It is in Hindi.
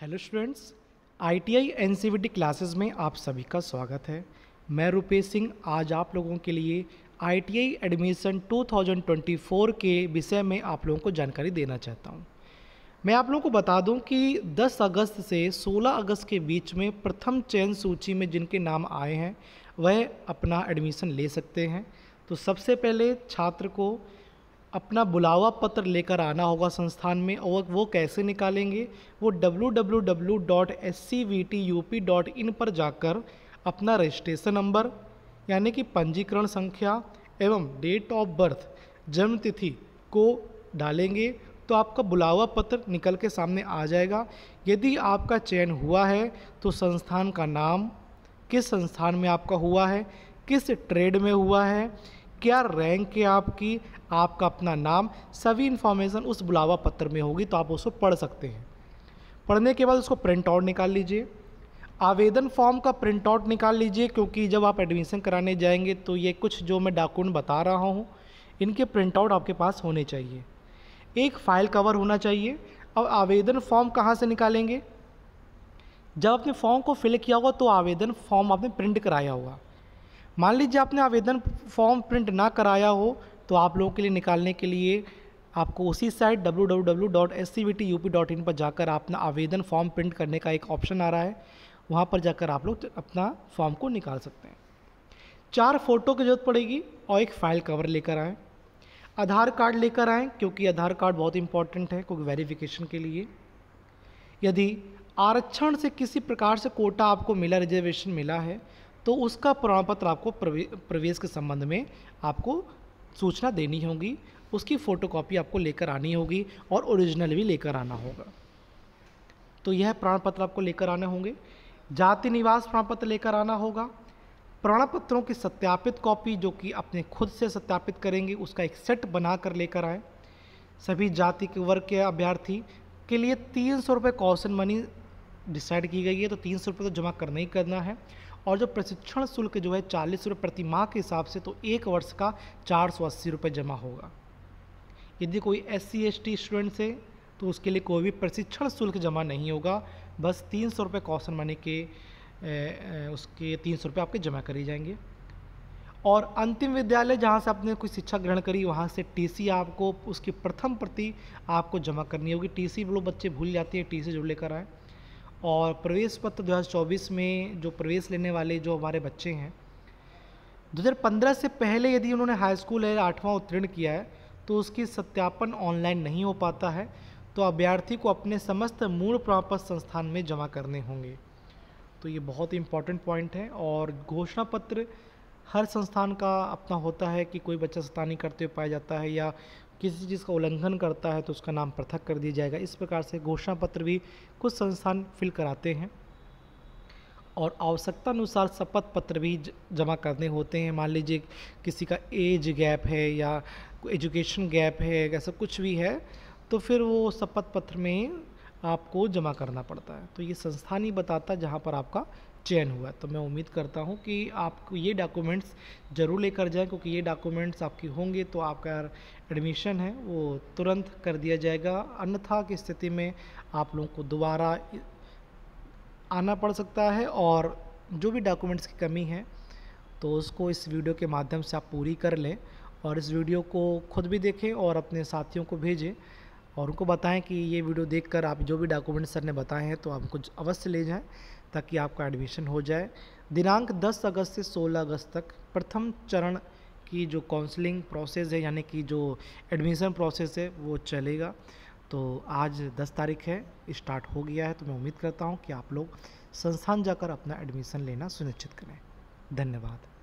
Hello students ITI NCVT classes में आप सभी का स्वागत है मैं रुपेश सिंह आज आप लोगों के लिए आईटीआई एडमिशन 2024 के विषय में आप लोगों को जानकारी देना चाहता हूं। मैं आप लोगों को बता दूं कि 10 अगस्त से 16 अगस्त के बीच में प्रथम चयन सूची में जिनके नाम आए हैं वह अपना एडमिशन ले सकते हैं तो सबसे पहले छात्र को अपना बुलावा पत्र लेकर आना होगा संस्थान में और वो कैसे निकालेंगे वो www.scvtup.in पर जाकर अपना रजिस्ट्रेशन नंबर यानी कि पंजीकरण संख्या एवं डेट ऑफ बर्थ जन्म तिथि को डालेंगे तो आपका बुलावा पत्र निकल के सामने आ जाएगा यदि आपका चयन हुआ है तो संस्थान का नाम किस संस्थान में आपका हुआ है किस ट्रेड में हुआ है क्या रैंक है आपकी आपका अपना नाम सभी इन्फॉर्मेशन उस बुलावा पत्र में होगी तो आप उसको पढ़ सकते हैं पढ़ने के बाद उसको प्रिंट आउट निकाल लीजिए आवेदन फॉर्म का प्रिंट आउट निकाल लीजिए क्योंकि जब आप एडमिशन कराने जाएंगे तो ये कुछ जो मैं डॉक्यूमेंट बता रहा हूँ इनके प्रिंट आउट आपके पास होने चाहिए एक फ़ाइल कवर होना चाहिए अब आवेदन फॉर्म कहाँ से निकालेंगे जब आपने फॉर्म को फिल किया होगा तो आवेदन फॉर्म आपने प्रिंट कराया होगा मान लीजिए आपने आवेदन फॉर्म प्रिंट ना कराया हो तो आप लोगों के लिए निकालने के लिए आपको उसी साइट डब्ल्यू पर जाकर अपना आवेदन फॉर्म प्रिंट करने का एक ऑप्शन आ रहा है वहाँ पर जाकर आप लोग अपना फॉर्म को निकाल सकते हैं चार फ़ोटो की जरूरत पड़ेगी और एक फ़ाइल कवर लेकर आएँ आधार कार्ड लेकर आएँ क्योंकि आधार कार्ड बहुत इंपॉर्टेंट है क्योंकि वेरिफिकेशन के लिए यदि आरक्षण से किसी प्रकार से कोटा आपको मिला रिजर्वेशन मिला है तो उसका प्रमाण पत्र आपको प्रवेश के संबंध में आपको सूचना देनी होगी उसकी फ़ोटोकॉपी आपको लेकर आनी होगी और ओरिजिनल भी लेकर आना होगा तो यह प्रमाण पत्र आपको लेकर आने होंगे जाति निवास प्रमाण पत्र लेकर आना होगा प्रमाण पत्रों की सत्यापित कॉपी जो कि अपने खुद से सत्यापित करेंगे उसका एक सेट बना कर लेकर आएँ सभी जाति के वर्ग के अभ्यर्थी के लिए तीन सौ रुपये कौशन मनी डिसाइड की गई है तो तीन सौ रुपये तो जमा करना ही करना है और जो प्रशिक्षण शुल्क जो है चालीस रुपये प्रति माह के हिसाब से तो एक वर्ष का चार सौ अस्सी रुपये जमा होगा यदि कोई S C S T students है तो उसके लिए कोई भी प्रशिक्षण शुल्क जमा नहीं होगा बस तीन सौ रुपये कौशन मनी के ए, उसके तीन सौ रुपये आपके जमा करे जाएंगे और अंतिम विद्यालय जहाँ से आपने कोई शिक्षा ग्रहण करी वहाँ से टीसी आपको उसकी प्रथम प्रति आपको जमा करनी होगी टीसी वो बच्चे भूल जाते हैं टीसी जो लेकर आएँ और प्रवेश पत्र 2024 में जो प्रवेश लेने वाले जो हमारे बच्चे हैं 2015 से पहले यदि उन्होंने हाई स्कूल या आठवां उत्तीर्ण किया है तो उसकी सत्यापन ऑनलाइन नहीं हो पाता है तो अभ्यर्थी को अपने समस्त मूल प्रापक संस्थान में जमा करने होंगे तो ये बहुत ही इम्पॉर्टेंट पॉइंट है और घोषणा पत्र हर संस्थान का अपना होता है कि कोई बच्चा सतानी करते हुए पाया जाता है या किसी चीज़ का उल्लंघन करता है तो उसका नाम पृथक कर दिया जाएगा इस प्रकार से घोषणा पत्र भी कुछ संस्थान फिल कराते हैं और आवश्यकता अनुसार शपथ पत्र भी जमा करने होते हैं मान लीजिए किसी का एज गैप है या एजुकेशन गैप है ऐसा कुछ भी है तो फिर वो शपथ पत्र में आपको जमा करना पड़ता है तो ये संस्थान ही बताता है जहाँ पर आपका चयन हुआ तो मैं उम्मीद करता हूँ कि आपको ये डॉक्यूमेंट्स ज़रूर लेकर जाएं क्योंकि ये डॉक्यूमेंट्स आपकी होंगे तो आपका एडमिशन है वो तुरंत कर दिया जाएगा अन्यथा की स्थिति में आप लोगों को दोबारा आना पड़ सकता है और जो भी डॉक्यूमेंट्स की कमी है तो उसको इस वीडियो के माध्यम से आप पूरी कर लें और इस वीडियो को खुद भी देखें और अपने साथियों को भेजें और उनको बताएं कि ये वीडियो देखकर आप जो भी डॉक्यूमेंट सर ने बताए हैं तो आप कुछ अवश्य ले जाएं ताकि आपका एडमिशन हो जाए दिनांक 10 अगस्त से 16 अगस्त तक प्रथम चरण की जो काउंसलिंग प्रोसेस है यानी कि जो एडमिशन प्रोसेस है वो चलेगा तो आज 10 तारीख है स्टार्ट हो गया है तो मैं उम्मीद करता हूँ कि आप लोग संस्थान जाकर अपना एडमिशन लेना सुनिश्चित करें धन्यवाद